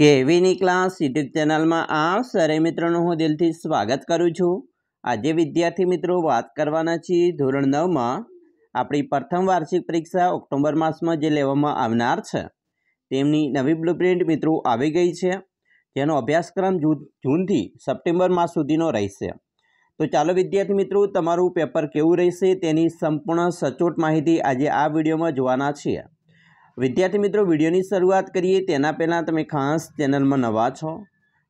કેવીની class YouTube ચેનલમાં આ સરે મિત્રોનું હું દિલથી સ્વાગત કરું છું આજે વિદ્યાર્થી મિત્રો વાત કરવાના છીએ ધોરણ નવમાં આપણી પ્રથમ વાર્ષિક પરીક્ષા ઓક્ટોબર માસમાં જે લેવામાં આવનાર છે તેમની નવી બ્લુપ્રિન્ટ મિત્રો આવી ગઈ છે જેનો અભ્યાસક્રમ જૂનથી સપ્ટેમ્બર માસ સુધીનો રહેશે તો ચાલો વિદ્યાર્થી મિત્રો તમારું પેપર કેવું રહેશે તેની સંપૂર્ણ સચોટ માહિતી આજે આ વિડીયોમાં જોવાના છીએ વિદ્યાર્થી મિત્રો વિડીયોની શરૂઆત કરીએ તેના પહેલાં તમે ખાસ ચેનલમાં નવા છો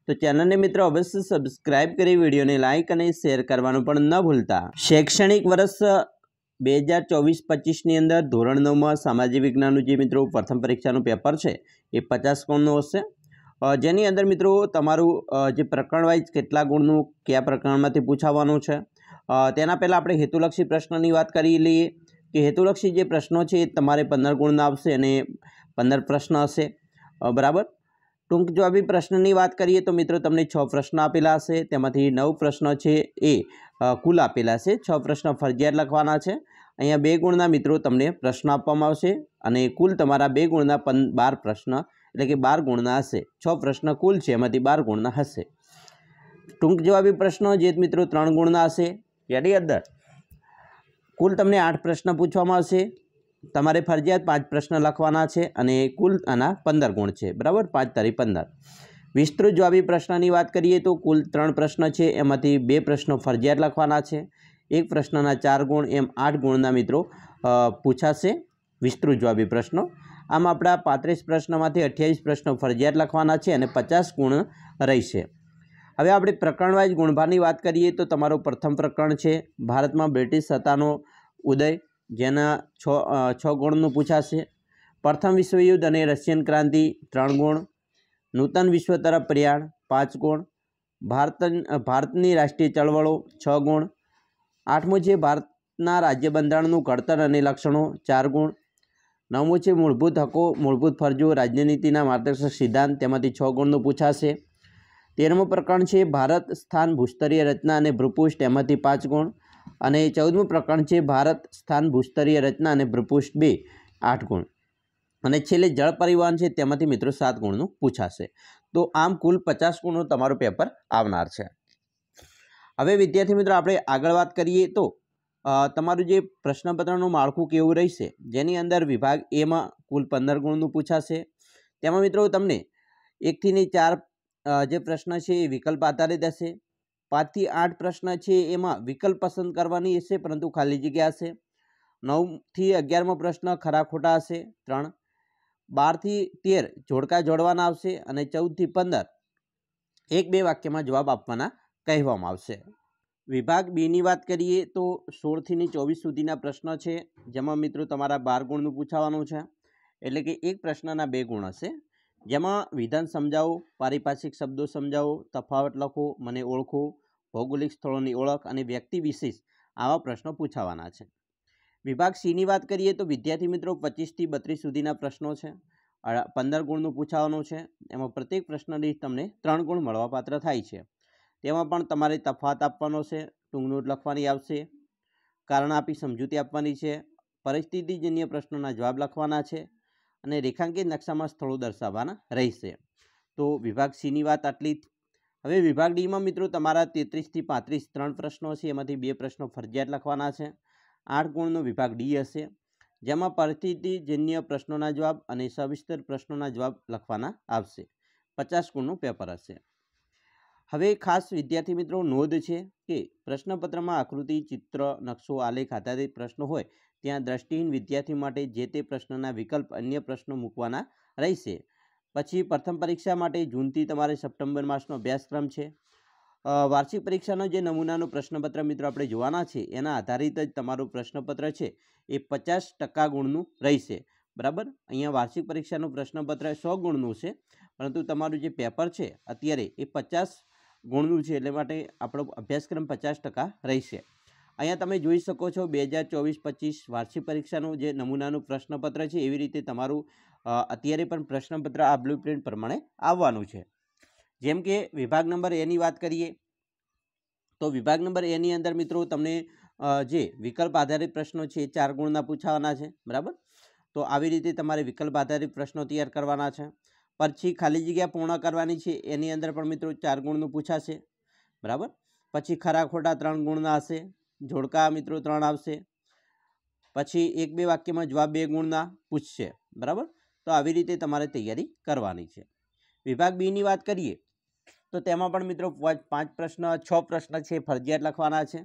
તો ચેનલને મિત્રો અવશ્ય સબસ્ક્રાઇબ કરી વિડીયોને લાઇક અને શેર કરવાનું પણ ન ભૂલતા શૈક્ષણિક વર્ષ બે હજાર ચોવીસ પચીસની અંદર ધોરણ નવમાં સામાજિક વિજ્ઞાનનું જે મિત્રો પ્રથમ પરીક્ષાનું પેપર છે એ પચાસ ગુણનું હશે જેની અંદર મિત્રો તમારું જે પ્રકરણ વાઇઝ કેટલા ગુણનું કયા પ્રકરણમાંથી પૂછાવાનું છે તેના પહેલાં આપણે હેતુલક્ષી પ્રશ્નની વાત કરી લઈએ કે હેતુલક્ષી જે પ્રશ્નો છે એ તમારે પંદર ગુણના આવશે અને પંદર પ્રશ્ન હશે બરાબર ટૂંક જવાબી પ્રશ્નની વાત કરીએ તો મિત્રો તમને છ પ્રશ્ન આપેલા હશે તેમાંથી નવ પ્રશ્ન છે એ કુલ આપેલા છે છ પ્રશ્ન ફરજિયાત લખવાના છે અહીંયા બે ગુણના મિત્રો તમને પ્રશ્ન આપવામાં આવશે અને કુલ તમારા બે ગુણના પં બાર પ્રશ્ન એટલે કે બાર ગુણના હશે છ પ્રશ્ન કુલ છે એમાંથી બાર ગુણના હશે ટૂંક જવાબી પ્રશ્નો જે મિત્રો ત્રણ ગુણના હશે યાની અંદર કુલ તમને આઠ પ્રશ્ન પૂછવામાં આવશે તમારે ફરજિયાત પાંચ પ્રશ્ન લખવાના છે અને કુલ આના પંદર ગુણ છે બરાબર પાંચ તારી પંદર વિસ્તૃત જવાબી પ્રશ્નની વાત કરીએ તો કુલ ત્રણ પ્રશ્ન છે એમાંથી બે પ્રશ્નો ફરજિયાત લખવાના છે એક પ્રશ્નના ચાર ગુણ એમ આઠ ગુણના મિત્રો પૂછાશે વિસ્તૃત જવાબી પ્રશ્નો આમ આપણા પાંત્રીસ પ્રશ્નમાંથી અઠ્યાવીસ પ્રશ્નો ફરજિયાત લખવાના છે અને પચાસ ગુણ રહેશે હવે આપણે પ્રકરણવાઇઝ ગુણભારની વાત કરીએ તો તમારું પ્રથમ પ્રકરણ છે ભારતમાં બ્રિટિશ સત્તાનો ઉદય જેના છ છ ગુણનું પૂછાશે પ્રથમ વિશ્વયુદ્ધ અને રશિયન ક્રાંતિ ત્રણ ગુણ નૂતન વિશ્વ તરફ પ્રયાણ પાંચ ગુણ ભારત ભારતની રાષ્ટ્રીય ચળવળો છ ગુણ આઠમું છે ભારતના રાજ્ય બંધારણનું ઘડતર અને લક્ષણો ચાર ગુણ નવમું છે મૂળભૂત હકો મૂળભૂત ફરજો રાજ્યનીતિના માર્ગદર્શક સિદ્ધાંત તેમાંથી છ ગુણનું પૂછાશે તેરમું પ્રકરણ છે ભારત સ્થાન ભૂસ્તરીય રચના અને ભૃપુષ્ઠ એમાંથી પાંચ ગુણ અને ચૌદમું પ્રકરણ છે ભારત સ્થાન ભૂસ્તરીય રચના અને ભૃપુષ્ઠ બે આઠ ગુણ અને છેલ્લે જળ પરિવહન છે તેમાંથી મિત્રો સાત ગુણનું પૂછાશે તો આમ કુલ પચાસ ગુણનું તમારું પેપર આવનાર છે હવે વિદ્યાર્થી મિત્રો આપણે આગળ વાત કરીએ તો તમારું જે પ્રશ્નપત્રનું માળખું કેવું રહેશે જેની અંદર વિભાગ એમાં કુલ પંદર ગુણનું પૂછાશે તેમાં મિત્રો તમને એકથી ને ચાર જે પ્રશ્ન છે એ વિકલ્પ આધારિત હશે પાંચથી આઠ પ્રશ્ન છે એમાં વિકલ્પ પસંદ કરવાની હશે પરંતુ ખાલી જગ્યા હશે નવથી અગિયારમો પ્રશ્ન ખરા ખોટા હશે ત્રણ બારથી તેર જોડકા જોડવાના આવશે અને ચૌદથી પંદર એક બે વાક્યમાં જવાબ આપવાના કહેવામાં આવશે વિભાગ બીની વાત કરીએ તો સોળથી સોળથીની ચોવીસ સુધીના પ્રશ્ન છે જેમાં મિત્રો તમારા બાર ગુણનું પૂછાવાનું છે એટલે કે એક પ્રશ્નના બે ગુણ હશે જેમાં વિધાન સમજાવો પારિભાષિક શબ્દો સમજાવો તફાવત લખો મને ઓળખો ભૌગોલિક સ્થળોની ઓળખ અને વ્યક્તિ વિશેષ આવા પ્રશ્નો પૂછાવાના છે વિભાગ સીની વાત કરીએ તો વિદ્યાર્થી મિત્રો પચીસથી બત્રીસ સુધીના પ્રશ્નો છે પંદર ગુણનું પૂછાવાનું છે એમાં પ્રત્યેક પ્રશ્નની તમને ત્રણ ગુણ મળવાપાત્ર થાય છે તેમાં પણ તમારે તફાત આપવાનો છે ટૂંકનોટ લખવાની આવશે કારણ આપી સમજૂતી આપવાની છે પરિસ્થિતિજન્ય પ્રશ્નોના જવાબ લખવાના છે અને રેખાંકિત નકશામાં સ્થળો દર્શાવવાના રહેશે તો વિભાગ સીની વાત આટલી હવે વિભાગ ડીમાં મિત્રો તમારા તેત્રીસથી પાંત્રીસ ત્રણ પ્રશ્નો હશે એમાંથી બે પ્રશ્નો ફરજિયાત લખવાના છે આઠ ગુણનો વિભાગ ડી હશે જેમાં પરિસ્થિતિજન્ય પ્રશ્નોના જવાબ અને સવિસ્તર પ્રશ્નોના જવાબ લખવાના આવશે પચાસ ગુણનું પેપર હશે હવે ખાસ વિદ્યાર્થી મિત્રો નોંધ છે કે પ્રશ્નપત્રમાં આકૃતિ ચિત્ર નકશો આલેખ આધારિત પ્રશ્નો હોય ત્યાં દ્રષ્ટિહીન વિદ્યાર્થી માટે જે તે પ્રશ્નના વિકલ્પ અન્ય પ્રશ્નો મૂકવાના રહેશે પછી પ્રથમ પરીક્ષા માટે જૂનથી તમારે સપ્ટેમ્બર માસનો અભ્યાસક્રમ છે વાર્ષિક પરીક્ષાનો જે નમૂનાનો પ્રશ્નપત્ર મિત્રો આપણે જોવાના છે એના આધારિત જ તમારું પ્રશ્નપત્ર છે એ પચાસ ટકા ગુણનું રહેશે બરાબર અહીંયા વાર્ષિક પરીક્ષાનું પ્રશ્નપત્ર સો ગુણનું છે પરંતુ તમારું જે પેપર છે અત્યારે એ પચાસ ગુણનું છે એટલે માટે આપણો અભ્યાસક્રમ પચાસ ટકા રહેશે અહીંયા તમે જોઈ શકો છો બે હજાર ચોવીસ પચીસ વાર્ષિક પરીક્ષાનું જે નમૂનાનું પ્રશ્નપત્ર છે એવી રીતે તમારું અત્યારે પણ પ્રશ્નપત્ર આ બ્લુ પ્રમાણે આવવાનું છે જેમ કે વિભાગ નંબર એની વાત કરીએ તો વિભાગ નંબર એની અંદર મિત્રો તમને જે વિકલ્પ આધારિત પ્રશ્નો છે એ ચાર ગુણના પૂછાવાના છે બરાબર તો આવી રીતે તમારે વિકલ્પ આધારિત પ્રશ્નો તૈયાર કરવાના છે પછી ખાલી જગ્યા પૂર્ણ કરવાની છે એની અંદર પણ મિત્રો ચાર ગુણનું પૂછાશે બરાબર પછી ખરા ખોટા ત્રણ ગુણના હશે જોડકા મિત્રો ત્રણ આવશે પછી એક બે વાક્યમાં જવાબ બે ગુણના પૂછશે બરાબર તો આવી રીતે તમારે તૈયારી કરવાની છે વિભાગ બી ની વાત કરીએ તો તેમાં પણ મિત્રો પાંચ પ્રશ્ન છ પ્રશ્ન છે ફરજિયાત લખવાના છે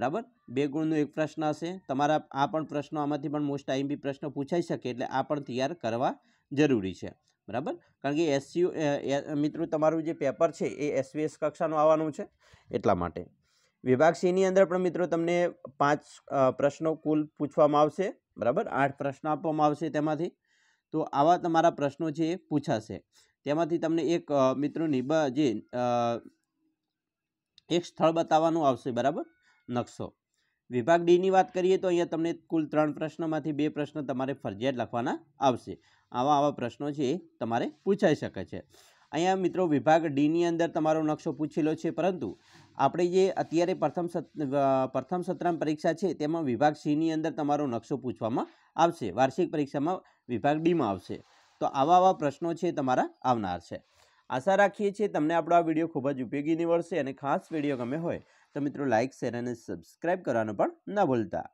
બરાબર બે ગુણનો એક પ્રશ્ન હશે તમારા આ પણ પ્રશ્નો આમાંથી પણ મોસ્ટ ટાઈમ બી પ્રશ્નો પૂછાઈ શકે એટલે આ પણ તૈયાર કરવા જરૂરી છે બરાબર કારણ કે એસયુ મિત્રો તમારું જે પેપર છે એ એસવીએસ કક્ષાનું આવવાનું છે એટલા માટે વિભાગ સીની અંદર પણ મિત્રો તમને પાંચ પ્રશ્નો કુલ પૂછવામાં આવશે બરાબર આઠ પ્રશ્નો આપવામાં આવશે તેમાંથી તો આવા તમારા પ્રશ્નો છે એ પૂછાશે તેમાંથી તમને એક મિત્રો નિબા જે એક સ્થળ બતાવવાનું આવશે બરાબર નકશો વિભાગ ડીની વાત કરીએ તો અહીંયા તમને કુલ ત્રણ પ્રશ્નોમાંથી બે પ્રશ્નો તમારે ફરજિયાત લખવાના આવશે આવા આવા પ્રશ્નો છે એ તમારે પૂછાઈ શકે છે અહીંયા મિત્રો વિભાગ ડીની અંદર તમારો નકશો પૂછેલો છે પરંતુ આપણે જે અત્યારે પ્રથમ પ્રથમ સત્રામ પરીક્ષા છે તેમાં વિભાગ સીની અંદર તમારો નકશો પૂછવામાં આવશે વાર્ષિક પરીક્ષામાં વિભાગ ડીમાં આવશે તો આવા આવા પ્રશ્નો છે તમારા આવનાર છે આશા રાખીએ છીએ તમને આપણો આ વિડીયો ખૂબ જ ઉપયોગી નીવડશે અને ખાસ વિડીયો ગમે હોય તો મિત્રો લાઇક શેર અને સબસ્ક્રાઇબ કરવાનું પણ ન ભૂલતા